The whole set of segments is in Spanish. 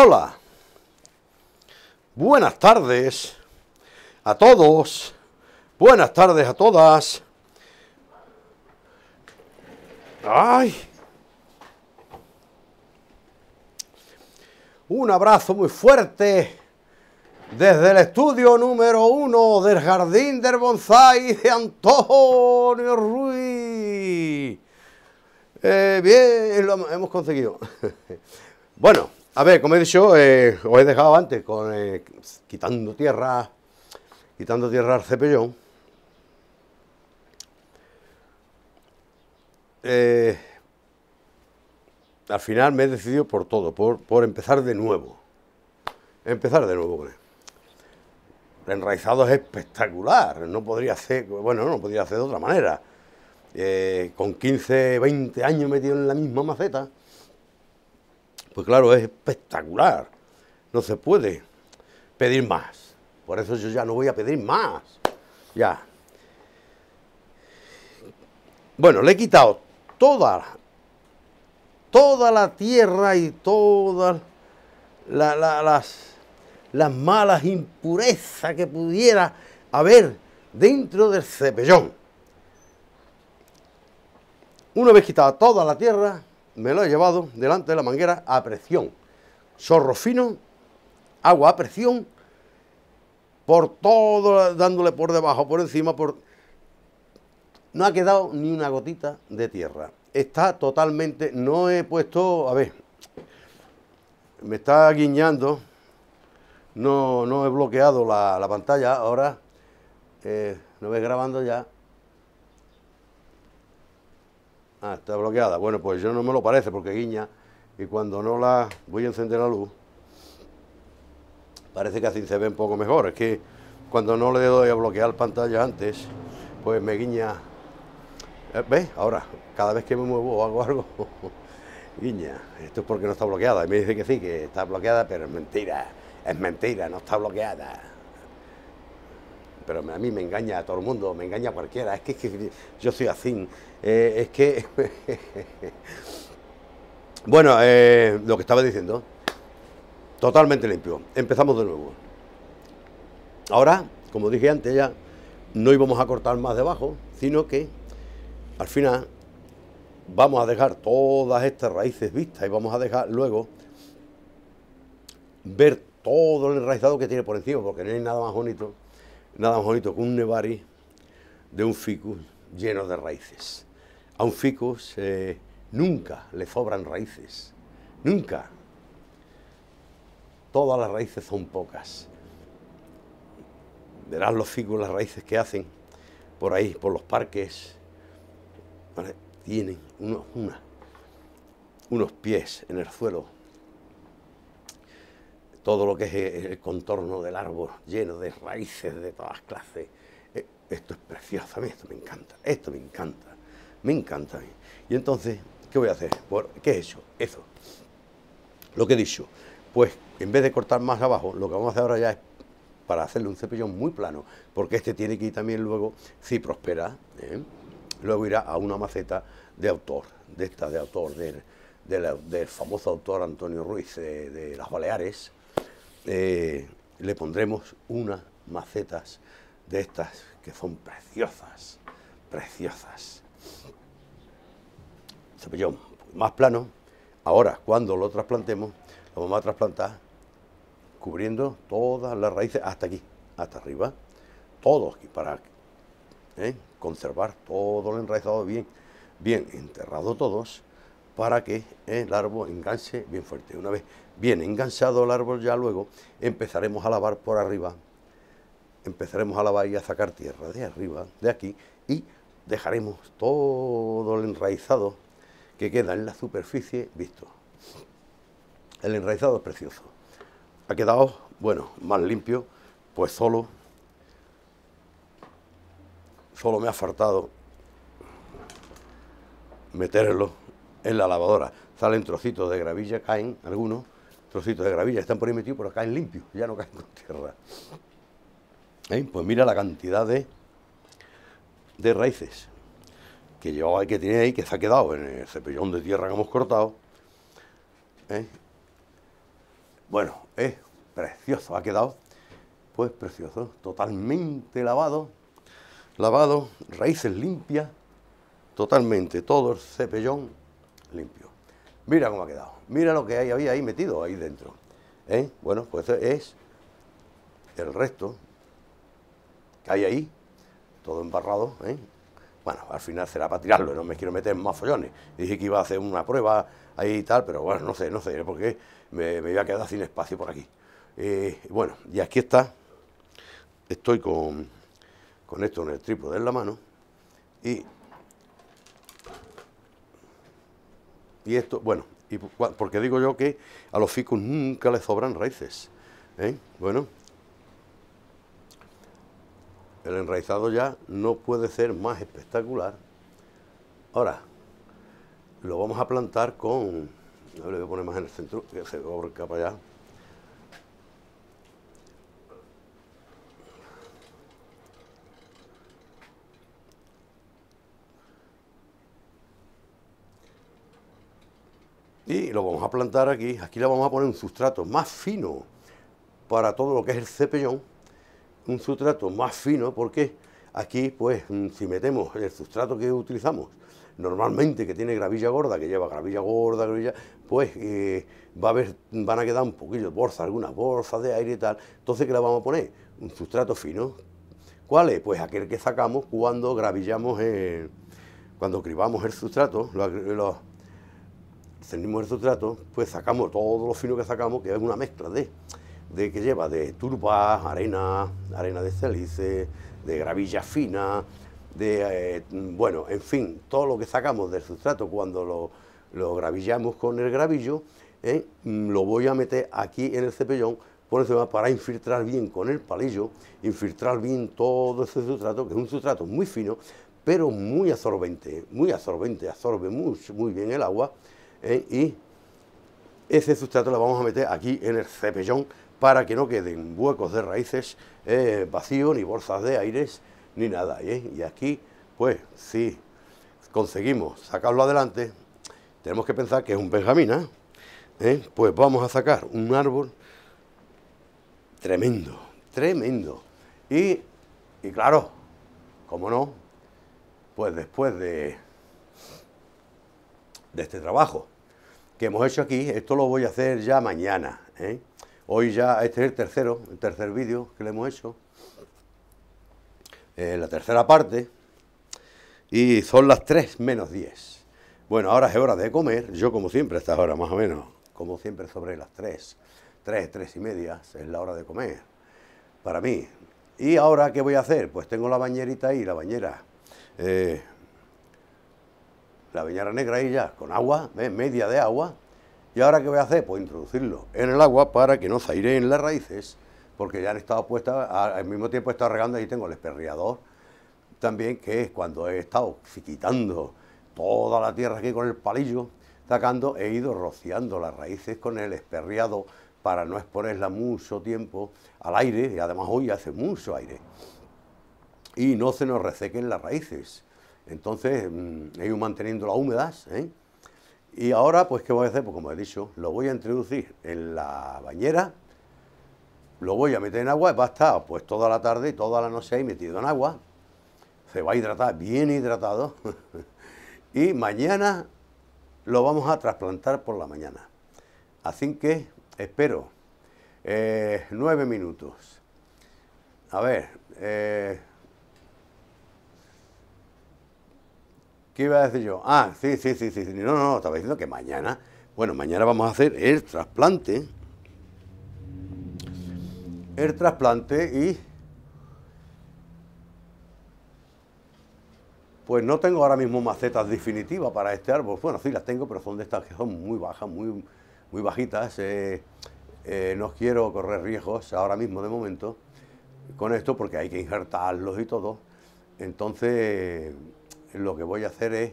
Hola, buenas tardes a todos, buenas tardes a todas. Ay, un abrazo muy fuerte desde el estudio número uno del Jardín del bonsái de Antonio Ruiz. Eh, bien, lo hemos conseguido. bueno. A ver, como he dicho, eh, os he dejado antes eh, quitando tierra, quitando tierra al cepellón. Eh, al final me he decidido por todo, por, empezar de nuevo. Empezar de nuevo con él. enraizado es espectacular, no podría hacer, bueno, no podría hacer de otra manera. con 15, 20 años metido en la misma maceta, pues claro, es espectacular. No se puede pedir más. Por eso yo ya no voy a pedir más. Ya. Bueno, le he quitado toda, toda la tierra y todas las, las malas impurezas que pudiera haber dentro del cepellón. Una vez quitado toda la tierra, me lo he llevado delante de la manguera a presión. Zorro fino, agua a presión, por todo, dándole por debajo, por encima, por... No ha quedado ni una gotita de tierra. Está totalmente, no he puesto, a ver, me está guiñando, no, no he bloqueado la, pantalla, ahora lo eh, no ves grabando ya, Ah, está bloqueada. Bueno, pues yo no me lo parece porque guiña y cuando no la voy a encender la luz, parece que así se ve un poco mejor. Es que cuando no le doy a bloquear pantalla antes, pues me guiña. Eh, ¿Ves? Ahora, cada vez que me muevo o hago algo, guiña. Esto es porque no está bloqueada. Y me dice que sí, que está bloqueada, pero es mentira. Es mentira, no está bloqueada pero a mí me engaña a todo el mundo, me engaña a cualquiera, es que, es que yo soy así, eh, es que... bueno, eh, lo que estaba diciendo. Totalmente limpio. Empezamos de nuevo. Ahora, como dije antes, ya no íbamos a cortar más debajo, sino que al final vamos a dejar todas estas raíces vistas y vamos a dejar luego ver todo el enraizado que tiene por encima, porque no hay nada más bonito, nada más bonito que un nevari de un ficus lleno de raíces a un ficus nunca le sobran raíces, nunca. Todas las raíces son pocas. Verás los ficus, las raíces que hacen por ahí, por los parques. Tienen unos, unos pies en el suelo. Todo lo que es el contorno del árbol, lleno de raíces de todas clases. E, esto es precioso, a mí esto me encanta, esto me encanta me encanta, Y entonces, ¿qué voy a hacer? ¿Qué es eso? Eso. Lo que he dicho. Pues en vez de cortar más abajo, lo que vamos a hacer ahora ya es para hacerle un cepillón muy plano, porque este tiene que ir también luego, si prospera, ¿eh? luego irá a una maceta de autor, de esta de autor, del, famoso autor Antonio Ruiz eh, de, las Baleares. Eh, le pondremos unas macetas de estas que son preciosas, preciosas más plano. Ahora, cuando lo trasplantemos, lo vamos a trasplantar cubriendo todas las raíces hasta aquí, hasta arriba, todo aquí, para ¿eh? conservar todo el enraizado bien, bien enterrado todos, para que ¿eh? el árbol enganche bien fuerte. Una vez bien enganchado el árbol, ya luego empezaremos a lavar por arriba, empezaremos a lavar y a sacar tierra de arriba, de aquí, y dejaremos todo el enraizado que queda en la superficie visto. El enraizado es precioso. Ha quedado, bueno, más limpio, pues solo, solo me ha faltado meterlo en la lavadora. Salen trocitos de gravilla, caen algunos trocitos de gravilla, están por ahí metidos, pero caen limpios, ya no caen con tierra. ¿Eh? Pues mira la cantidad de de raíces que llevaba que tiene ahí, que se ha quedado en el cepellón de tierra que hemos cortado. ¿eh? Bueno, es precioso, ha quedado pues precioso, totalmente lavado, lavado, raíces limpias, totalmente todo el cepellón limpio. Mira cómo ha quedado, mira lo que había ahí metido ahí dentro. ¿eh? Bueno, pues es el resto que hay ahí todo embarrado, ¿eh? bueno, al final será para tirarlo, no me quiero meter en más follones. Dije que iba a hacer una prueba ahí y tal, pero bueno, no sé, no sé, porque me, me iba a quedar sin espacio por aquí. Eh, bueno, y aquí está, estoy con, esto en el trípode en la mano y, y esto, bueno, porque digo yo que a los ficus nunca les sobran raíces. ¿eh? Bueno, el enraizado ya no puede ser más espectacular. Ahora, lo vamos a plantar con, a le voy a poner más en el centro, que se el capa allá. Y lo vamos a plantar aquí, aquí le vamos a poner un sustrato más fino para todo lo que es el cepellón un sustrato más fino porque aquí pues mm, si metemos el sustrato que utilizamos normalmente que tiene gravilla gorda, que lleva gravilla gorda, gravilla, pues eh, va a haber, van a quedar un poquillo de bolsa... algunas bolsas de aire y tal. Entonces, ¿qué le vamos a poner? Un sustrato fino. ¿Cuál es? Pues aquel que sacamos cuando gravillamos, cuando cribamos el sustrato, lo, el sustrato, pues sacamos todo lo fino que sacamos, que es una mezcla de de que lleva de turba, arena, arena de celice, de gravilla fina, de, eh, bueno, en fin, todo lo que sacamos del sustrato cuando lo, lo gravillamos con el gravillo, eh, mm, lo voy a meter aquí en el cepellón por eso va para infiltrar bien con el palillo, infiltrar bien todo ese sustrato, que es un sustrato muy fino, pero muy absorbente, muy absorbente, absorbe muy, muy bien el agua eh, y ese sustrato lo vamos a meter aquí en el cepellón para que no queden huecos de raíces eh, vacíos, ni bolsas de aires, ni nada. ¿eh? Y aquí, pues, si conseguimos sacarlo adelante, tenemos que pensar que es un Benjamín, ¿eh? ¿eh? pues vamos a sacar un árbol tremendo, tremendo. Y, y claro, como no, pues después de, de este trabajo que hemos hecho aquí, esto lo voy a hacer ya mañana, ¿eh? Hoy ya, este es el tercero, el tercer vídeo que le hemos hecho. Eh, la tercera parte. Y son las 3 menos 10. Bueno, ahora es hora de comer. Yo como siempre a estas más o menos. Como siempre sobre las 3. 3, 3 y media es la hora de comer. Para mí. ¿Y ahora qué voy a hacer? Pues tengo la bañerita ahí, la bañera. Eh, la bañera negra ahí ya, con agua, ¿eh? media de agua ¿Y ahora qué voy a hacer? Pues introducirlo en el agua para que no se aireen las raíces, porque ya han estado puestas, al mismo tiempo he estado regando, ahí tengo el esperriador, también que es cuando he estado quitando toda la tierra aquí con el palillo, sacando, he ido rociando las raíces con el esperriado para no exponerla mucho tiempo al aire, y además hoy hace mucho aire, y no se nos resequen las raíces. Entonces, mm, he ido las húmedas, ¿eh? Y ahora, pues, ¿qué voy a hacer? Pues, como he dicho, lo voy a introducir en la bañera, lo voy a meter en agua, va a estar, pues, toda la tarde y toda la noche ahí metido en agua. Se va a hidratar, bien hidratado. y mañana lo vamos a trasplantar por la mañana. Así que espero eh, nueve minutos. A ver, eh, ¿Qué iba a decir yo? Ah, sí, sí, sí, sí. No, no, estaba diciendo que mañana. Bueno, mañana vamos a hacer el trasplante. El trasplante y. Pues no tengo ahora mismo macetas definitivas para este árbol. Bueno, sí las tengo, pero son de estas que son muy bajas, muy, muy bajitas. Eh, eh, no quiero correr riesgos ahora mismo de momento con esto porque hay que injertarlos y todo. Entonces lo que voy a hacer es,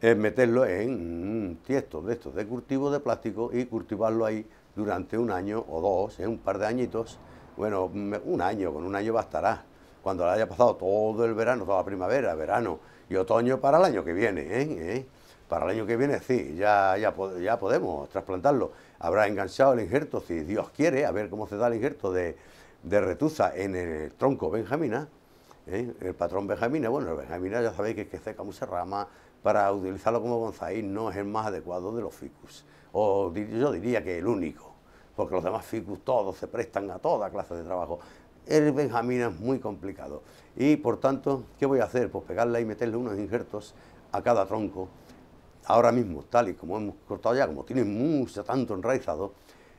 es meterlo en tiesto de estos de cultivo de plástico y cultivarlo ahí durante un año o dos, ¿eh? un par de añitos, bueno, un año, con un año bastará, cuando haya pasado todo el verano, toda la primavera, verano y otoño para el año que viene, ¿eh? ¿Eh? Para el año que viene sí, ya, ya, ya podemos trasplantarlo. Habrá enganchado el injerto, si Dios quiere, a ver cómo se da el injerto de, de retuza en el tronco benjamina, ¿eh? El patrón benjamina, bueno, el benjamina ya sabéis que, que seca mucha rama, para utilizarlo como bonsái no es el más adecuado de los ficus, o yo diría que el único, porque los demás ficus todos se prestan a toda clase de trabajo. El benjamina es muy complicado y por tanto, ¿qué voy a hacer? Pues pegarle y meterle unos injertos a cada tronco. Ahora mismo, tal y como hemos cortado ya, como tiene mucho tanto enraizado,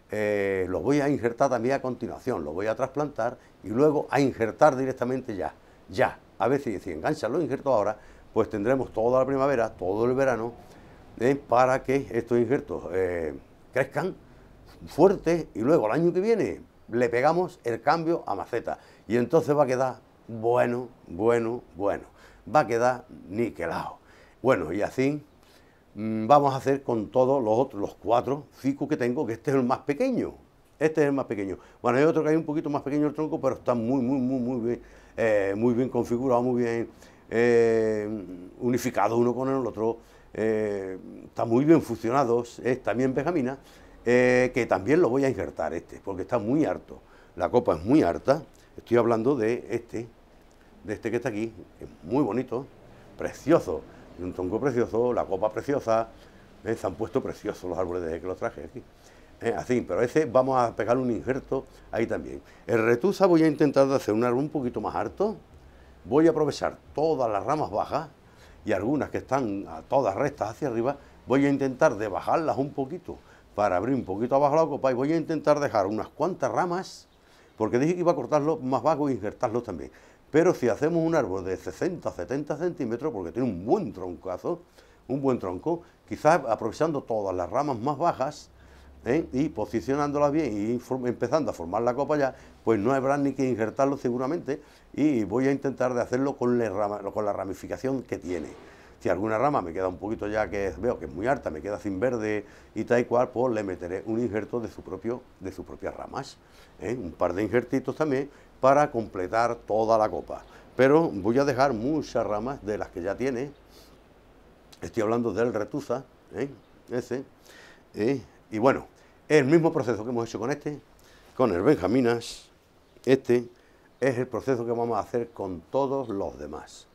eh, los voy a injertar también a continuación, lo voy a trasplantar y luego a injertar directamente ya ya. A veces si, enganchan los injertos ahora, pues tendremos toda la primavera, todo el verano, ¿eh? para que estos injertos eh, crezcan fuerte y luego el año que viene le pegamos el cambio a maceta. Y entonces va a quedar bueno, bueno, bueno. Va a quedar niquelado. Bueno, y así mm, vamos a hacer con todos los otros, los cuatro cinco que tengo, que este es el más pequeño, este es el más pequeño. Bueno, hay otro que hay un poquito más pequeño el tronco, pero está muy, muy, muy, muy bien, eh, muy bien configurado, muy bien eh, unificado uno con el otro. Eh, está muy bien fusionados... es también pegamina... que también lo voy a injertar este, porque está muy harto. La copa es muy harta. Estoy hablando de este, de este que está aquí, es muy bonito, precioso, un tronco precioso, la copa preciosa, se han puesto preciosos los árboles desde que los traje aquí. Eh, así, pero a veces vamos a pegar un injerto ahí también. El retusa voy a intentar hacer un árbol un poquito más alto, voy a aprovechar todas las ramas bajas y algunas que están a todas rectas hacia arriba, voy a intentar de bajarlas un poquito para abrir un poquito abajo la copa y voy a intentar dejar unas cuantas ramas, porque dije que iba a cortarlo más bajo e injertarlo también. Pero si hacemos un árbol de 60, 70 centímetros, porque tiene un buen troncazo, un buen tronco, quizás aprovechando todas las ramas más bajas, ¿eh? y posicionándolas bien y empezando a formar la copa ya, pues no habrá ni que injertarlo seguramente y voy a intentar de hacerlo con la, con la ramificación que tiene. Si alguna rama me queda un poquito ya que veo que es muy harta, me queda sin verde y tal y cual, pues le meteré un injerto de, su propio, de sus propias ramas. ¿eh? Un par de injertitos también para completar toda la copa. Pero voy a dejar muchas ramas de las que ya tiene. Estoy hablando del retusa, ¿eh? ese. Y bueno, el mismo proceso que hemos hecho con este, con el Benjaminas, este es el proceso que vamos a hacer con todos los demás.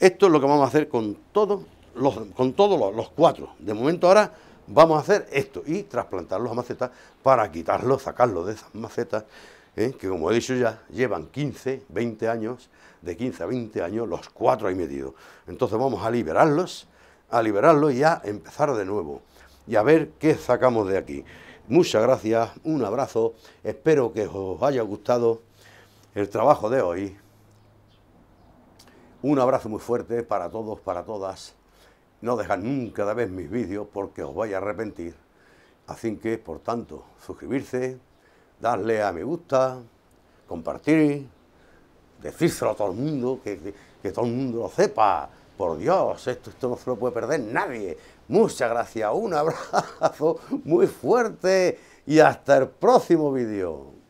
Esto es lo que vamos a hacer con todos los, con todos los, cuatro. De momento ahora vamos a hacer esto y trasplantarlos a macetas para quitarlos, sacarlos de esas macetas, ¿eh? que como he dicho ya, llevan 15, 20 años, de 15 a 20 años, los cuatro hay metidos. Entonces vamos a liberarlos a liberarlo y a empezar de nuevo y a ver qué sacamos de aquí. Muchas gracias, un abrazo, espero que os haya gustado el trabajo de hoy. Un abrazo muy fuerte para todos, para todas. No dejad nunca de ver mis vídeos porque os vais a arrepentir. Así que, por tanto, suscribirse, darle a me gusta, compartir, decírselo a todo el mundo, que, que todo el mundo lo sepa por Dios, esto, esto no se lo puede perder nadie. Muchas gracias, un abrazo muy fuerte y hasta el próximo vídeo.